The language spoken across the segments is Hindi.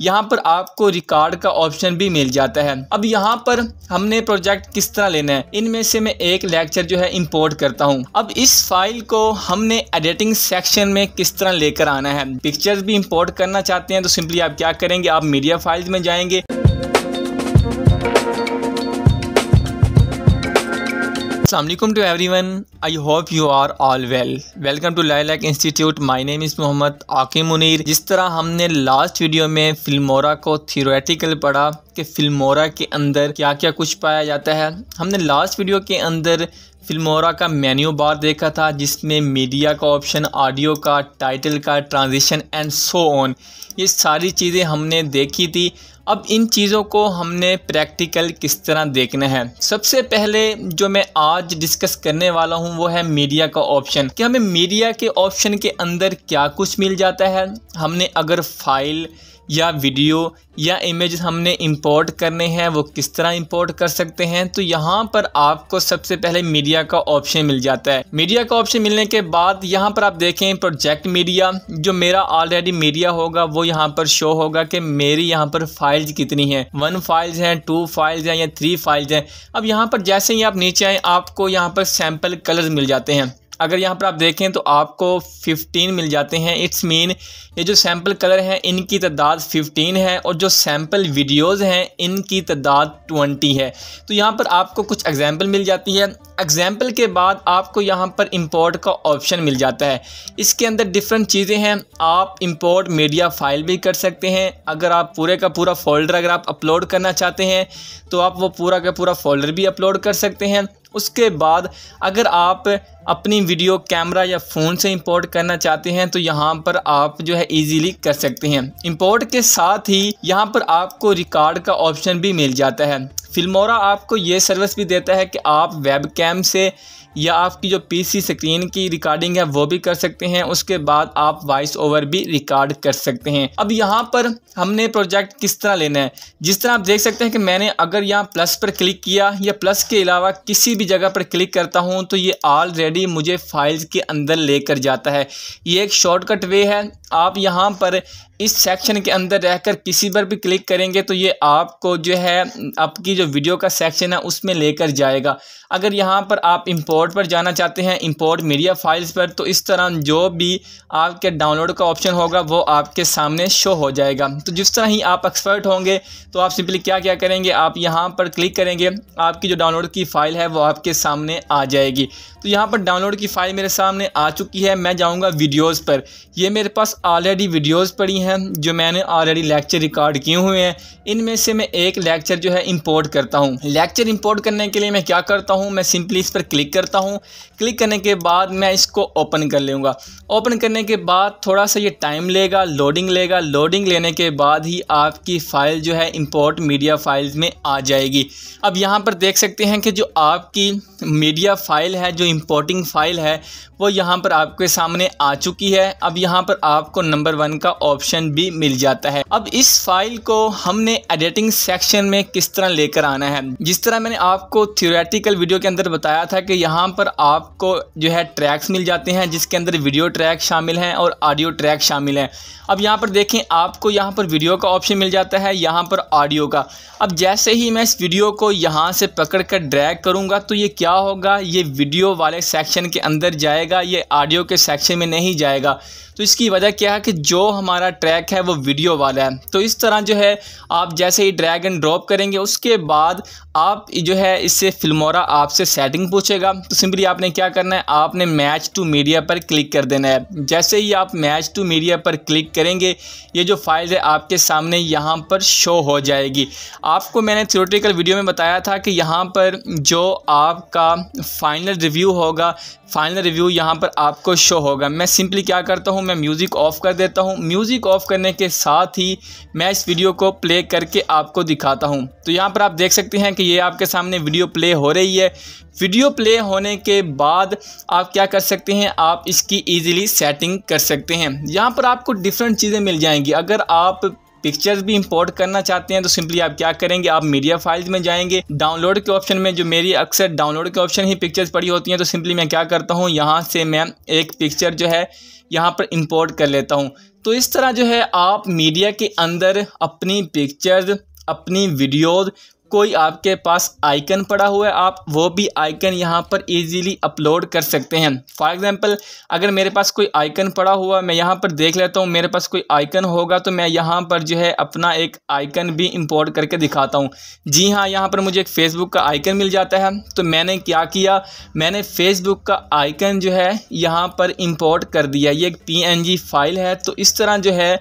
यहाँ पर आपको रिकॉर्ड का ऑप्शन भी मिल जाता है अब यहाँ पर हमने प्रोजेक्ट किस तरह लेना है इनमें से मैं एक लेक्चर जो है इम्पोर्ट करता हूँ अब इस फाइल को हमने एडिटिंग सेक्शन में किस तरह लेकर आना है पिक्चर्स भी इम्पोर्ट करना चाहते हैं तो सिंपली आप क्या करेंगे आप मीडिया फाइल्स में जाएंगे असलम to everyone I hope you are all well welcome to Lilac institute my name is Mohammad आकिम मुनर जिस तरह हमने लास्ट वीडियो में फिल्मोरा को थियोरेटिकल पढ़ा कि फिल्मोरा के अंदर क्या क्या कुछ पाया जाता है हमने लास्ट वीडियो के अंदर फिल्मोरा का मेन्यू बार देखा था जिसमें मीडिया का ऑप्शन ऑडियो का टाइटल का ट्रांजिशन एंड सो ऑन ये सारी चीज़ें हमने देखी थी अब इन चीज़ों को हमने प्रैक्टिकल किस तरह देखना है सबसे पहले जो मैं आज डिस्कस करने वाला हूँ वो है मीडिया का ऑप्शन कि हमें मीडिया के ऑप्शन के अंदर क्या कुछ मिल जाता है हमने अगर फाइल या वीडियो या इमेज हमने इंपोर्ट करने हैं वो किस तरह इंपोर्ट कर सकते हैं तो यहाँ पर आपको सबसे पहले मीडिया का ऑप्शन मिल जाता है मीडिया का ऑप्शन मिलने के बाद यहाँ पर आप देखें प्रोजेक्ट मीडिया जो मेरा ऑलरेडी मीडिया होगा वो यहाँ पर शो होगा कि मेरी यहाँ पर फाइल्स कितनी हैं वन फाइल्स हैं टू फाइल्स हैं या थ्री फाइल्स हैं अब यहाँ पर जैसे ही आप नीचे आएँ आपको यहाँ पर सैम्पल कलर्स मिल जाते हैं अगर यहाँ पर आप देखें तो आपको 15 मिल जाते हैं इट्स मीन ये जो सैम्पल कलर हैं इनकी तादाद 15 है और जो सैम्पल वीडियोस हैं इनकी तादाद 20 है तो यहाँ पर आपको कुछ एग्जाम्पल मिल जाती है एग्जाम्पल के बाद आपको यहाँ पर इंपोर्ट का ऑप्शन मिल जाता है इसके अंदर डिफरेंट चीज़ें हैं आप इम्पोर्ट मीडिया फाइल भी कर सकते हैं अगर आप पूरे का पूरा फोल्डर अगर आप अपलोड करना चाहते हैं तो आप वो पूरा का पूरा फोल्डर भी अपलोड कर सकते हैं उसके बाद अगर आप अपनी वीडियो कैमरा या फ़ोन से इंपोर्ट करना चाहते हैं तो यहाँ पर आप जो है इजीली कर सकते हैं इंपोर्ट के साथ ही यहाँ पर आपको रिकॉर्ड का ऑप्शन भी मिल जाता है फिल्मोरा आपको ये सर्विस भी देता है कि आप वेबकैम से या आपकी जो पीसी स्क्रीन की रिकॉर्डिंग है वो भी कर सकते हैं उसके बाद आप वॉइस ओवर भी रिकॉर्ड कर सकते हैं अब यहाँ पर हमने प्रोजेक्ट किस तरह लेना है जिस तरह आप देख सकते हैं कि मैंने अगर यहाँ प्लस पर क्लिक किया या प्लस के अलावा किसी भी जगह पर क्लिक करता हूँ तो ये ऑलरेडी मुझे फाइल्स के अंदर लेकर जाता है ये एक शॉर्टकट वे है आप यहाँ पर इस सेक्शन के अंदर रहकर किसी पर भी क्लिक करेंगे तो ये आपको जो है आपकी जो वीडियो का सेक्शन है उसमें लेकर जाएगा अगर यहाँ पर आप इंपोर्ट पर जाना चाहते हैं इंपोर्ट मीडिया फाइल्स पर तो इस तरह जो भी आपके डाउनलोड का ऑप्शन होगा वो आपके सामने शो हो जाएगा तो जिस तरह ही आप एक्सपर्ट होंगे तो आप सिंपली क्या क्या करेंगे आप यहाँ पर क्लिक करेंगे आपकी जो डाउनलोड की फ़ाइल है वो आपके सामने आ जाएगी तो यहाँ पर डाउनलोड की फ़ाइल मेरे सामने आ चुकी है मैं जाऊँगा वीडियोज़ पर ये मेरे पास ऑलरेडी वीडियोस पड़ी हैं जो मैंने ऑलरेडी लेक्चर रिकॉर्ड किए हुए हैं इनमें से मैं एक लेक्चर जो है इंपोर्ट करता हूँ लेक्चर इंपोर्ट करने के लिए मैं क्या करता हूँ मैं सिंपली इस पर क्लिक करता हूँ क्लिक करने के बाद मैं इसको ओपन कर लूँगा ओपन करने के बाद थोड़ा सा ये टाइम लेगा लोडिंग लेगा लोडिंग लेने के बाद ही आपकी फ़ाइल जो है इम्पोर्ट मीडिया फाइल्स में आ जाएगी अब यहाँ पर देख सकते हैं कि जो आपकी मीडिया फ़ाइल है जो इम्पोर्टिंग फ़ाइल है वो यहाँ पर आपके सामने आ चुकी है अब यहाँ पर आप आपको नंबर वन का ऑप्शन भी मिल जाता है अब इस फाइल को हमने एडिटिंग सेक्शन में किस तरह लेकर आना है जिस तरह मैंने आपको थियोरेटिकल वीडियो के अंदर बताया था कि यहाँ पर आपको जो है ट्रैक्स मिल जाते हैं जिसके अंदर वीडियो ट्रैक शामिल हैं और ऑडियो ट्रैक शामिल हैं अब यहाँ पर देखें आपको यहाँ पर वीडियो का ऑप्शन मिल जाता है यहाँ पर ऑडियो का अब जैसे ही मैं इस वीडियो को यहाँ से पकड़ कर ड्रैग करूँगा तो ये क्या होगा ये वीडियो वाले सेक्शन के अंदर जाएगा ये ऑडियो के सेक्शन में नहीं जाएगा तो इसकी वजह क्या कि जो हमारा ट्रैक है वो वीडियो वाला है तो इस तरह जो है आप जैसे ही ड्रैग एंड ड्रॉप करेंगे उसके बाद आप जो है इससे फिल्मोरा आपसे सेटिंग पूछेगा तो सिंपली आपने क्या करना है आपने मैच टू मीडिया पर क्लिक कर देना है जैसे ही आप मैच टू मीडिया पर क्लिक करेंगे ये जो फाइल है आपके सामने यहाँ पर शो हो जाएगी आपको मैंने थ्योरेटिकल वीडियो में बताया था कि यहाँ पर जो आपका फाइनल रिव्यू होगा फाइनल रिव्यू यहाँ पर आपको शो होगा मैं सिंपली क्या करता हूँ मैं म्यूज़िक ऑफ़ कर देता हूँ म्यूज़िक ऑफ़ करने के साथ ही मैं इस वीडियो को प्ले करके आपको दिखाता हूँ तो यहाँ पर आप देख सकते हैं कि ये आपके सामने वीडियो प्ले हो रही है वीडियो प्ले होने के बाद आप क्या कर सकते हैं आप इसकी इजीली सेटिंग कर सकते हैं यहाँ पर आपको डिफरेंट चीज़ें मिल जाएंगी अगर आप पिक्चर्स भी इंपोर्ट करना चाहते हैं तो सिंपली आप क्या करेंगे आप मीडिया फाइल्स में जाएंगे डाउनलोड के ऑप्शन में जो मेरी अक्सर डाउनलोड के ऑप्शन ही पिक्चर्स पड़ी होती हैं तो सिंपली मैं क्या करता हूँ यहाँ से मैं एक पिक्चर जो है यहाँ पर इंपोर्ट कर लेता हूँ तो इस तरह जो है आप मीडिया के अंदर अपनी पिक्चर्स अपनी वीडियोज़ कोई आपके पास आइकन पड़ा हुआ है आप वो भी आइकन यहाँ पर इजीली अपलोड कर सकते हैं फॉर एग्जांपल अगर मेरे पास कोई आइकन पड़ा हुआ मैं यहाँ पर देख लेता हूँ मेरे पास कोई आइकन होगा तो मैं यहाँ पर जो है अपना एक आइकन भी इंपोर्ट करके दिखाता हूँ जी हाँ यहाँ पर मुझे एक फ़ेसबुक का आइकन मिल जाता है तो मैंने क्या किया मैंने फ़ेसबुक का आइकन जो है यहाँ पर इम्पोर्ट कर दिया ये एक पी फाइल है तो इस तरह जो है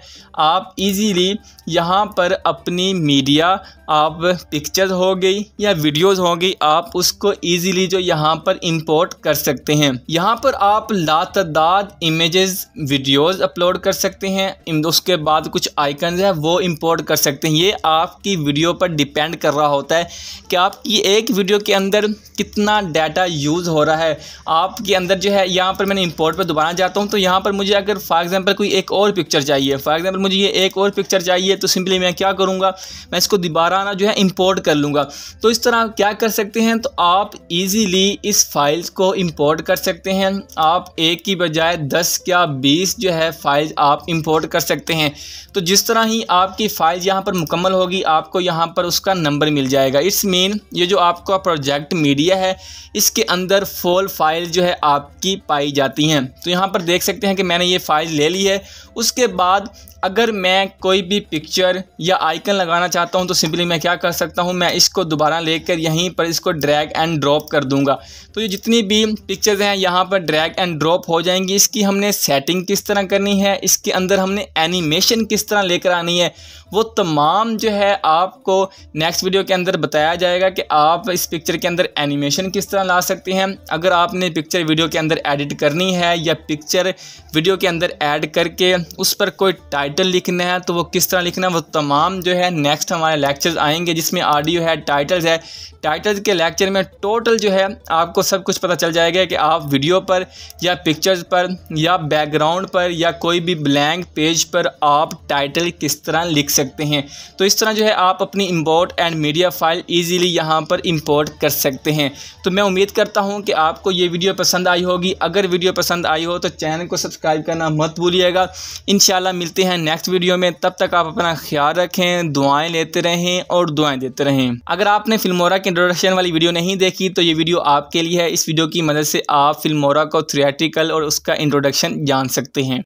आप इजीली यहाँ पर अपनी मीडिया आप पिक्चर पिक्चर्स हो गई या वीडियोस हो गई आप उसको इजीली जो यहाँ पर इंपोर्ट कर सकते हैं यहाँ पर आप लातदाद इमेजेस वीडियोस अपलोड कर सकते हैं उसके बाद कुछ आइकन है वो इंपोर्ट कर सकते हैं ये आपकी वीडियो पर डिपेंड कर रहा होता है कि आपकी एक वीडियो के अंदर कितना डाटा यूज़ हो रहा है आपके अंदर जो है यहाँ पर मैंने इम्पोर्ट पर दोबारा जाता हूँ तो यहाँ पर मुझे अगर फॉर एग्ज़ाम्पल कोई एक और पिक्चर चाहिए फॉर एग्ज़ाम्पल मुझे ये एक और पिक्चर चाहिए तो सिंपली मैं क्या करूँगा मैं इसको दोबारा ना जो है इम्पोर्ट कर लूँगा तो इस तरह क्या कर सकते हैं तो आप इजीली इस फाइल्स को इंपोर्ट कर सकते हैं आप एक की बजाय दस या बीस जो है फाइल्स आप इंपोर्ट कर सकते हैं तो जिस तरह ही आपकी फ़ाइल यहाँ पर मुकम्मल होगी आपको यहाँ पर उसका नंबर मिल जाएगा इट्स मीन ये जो आपका प्रोजेक्ट मीडिया है इसके अंदर फोल फाइल जो है आपकी पाई जाती हैं तो यहाँ पर देख सकते हैं कि मैंने ये फ़ाइल ले ली है उसके बाद अगर मैं कोई भी पिक्चर या आइकन लगाना चाहता हूं तो सिंपली मैं क्या कर सकता हूं मैं इसको दोबारा लेकर यहीं पर इसको ड्रैग एंड ड्रॉप कर दूंगा तो ये जितनी भी पिक्चर्स हैं यहाँ पर ड्रैग एंड ड्रॉप हो जाएंगी इसकी हमने सेटिंग किस तरह करनी है इसके अंदर हमने एनिमेशन किस तरह लेकर आनी है वो तमाम जो है आपको नेक्स्ट वीडियो के अंदर बताया जाएगा कि आप इस पिक्चर के अंदर एनिमेशन किस तरह ला सकते हैं अगर आपने पिक्चर वीडियो के अंदर एडिट करनी है या पिक्चर वीडियो के अंदर ऐड करके उस पर कोई टाइट टाइटल लिखना है तो वो किस तरह लिखना है वो तमाम जो है नेक्स्ट हमारे लेक्चर्स आएंगे जिसमें ऑडियो है टाइटल्स है टाइटल के लेक्चर में टोटल जो है आपको सब कुछ पता चल जाएगा कि आप वीडियो पर या पिक्चर्स पर या बैकग्राउंड पर या कोई भी ब्लैंक पेज पर आप टाइटल किस तरह लिख सकते हैं तो इस तरह जो है आप अपनी import and media file easily यहाँ पर इम्पोर्ट कर सकते हैं तो मैं उम्मीद करता हूँ कि आपको ये वीडियो पसंद आई होगी अगर वीडियो पसंद आई हो तो चैनल को सब्सक्राइब करना मत भूलिएगा इन मिलते हैं नेक्स्ट वीडियो में तब तक आप अपना ख्याल रखें दुआएँ लेते रहें और दुआएँ देते रहें अगर आपने फिल्मोरा के इंट्रोडक्शन वाली वीडियो नहीं देखी तो ये वीडियो आपके लिए है इस वीडियो की मदद से आप फिल्मोरा को थ्रियाट्रिकल और उसका इंट्रोडक्शन जान सकते हैं